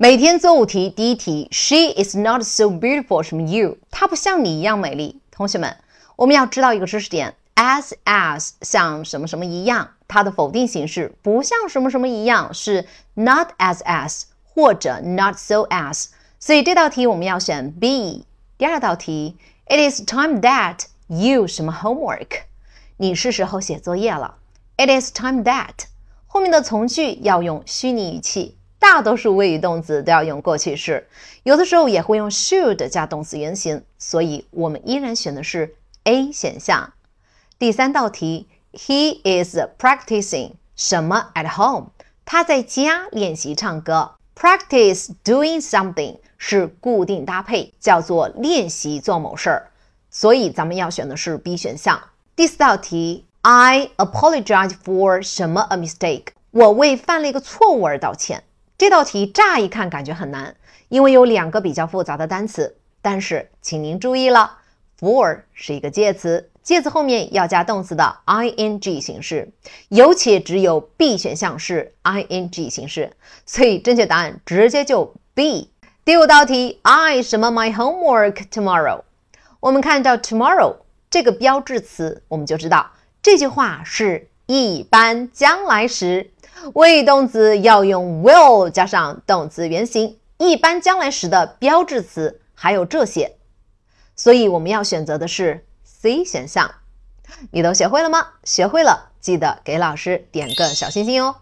每天做五题。第一题，She is not so beautiful. 什么 you？她不像你一样美丽。同学们，我们要知道一个知识点，as as 像什么什么一样，它的否定形式不像什么什么一样是 not as as 或者 not so as。所以这道题我们要选 B。第二道题，It is time that you 什么 homework？你是时候写作业了。It is time that 后面的从句要用虚拟语气。大多数谓语动词都要用过去式，有的时候也会用 should 加动词原形，所以我们依然选的是 A 选项。第三道题，He is practicing 什么 at home？他在家练习唱歌。Practice doing something 是固定搭配，叫做练习做某事儿，所以咱们要选的是 B 选项。第四道题，I apologize for 什么 a mistake？我为犯了一个错误而道歉。这道题乍一看感觉很难，因为有两个比较复杂的单词。但是，请您注意了，for 是一个介词，介词后面要加动词的 ing 形式。有且只有 B 选项是 ing 形式，所以正确答案直接就 B。第五道题，I 什么 my homework tomorrow？我们看到 tomorrow 这个标志词，我们就知道这句话是。一般将来时，谓语动词要用 will 加上动词原形。一般将来时的标志词还有这些，所以我们要选择的是 C 选项。你都学会了吗？学会了，记得给老师点个小心心哦。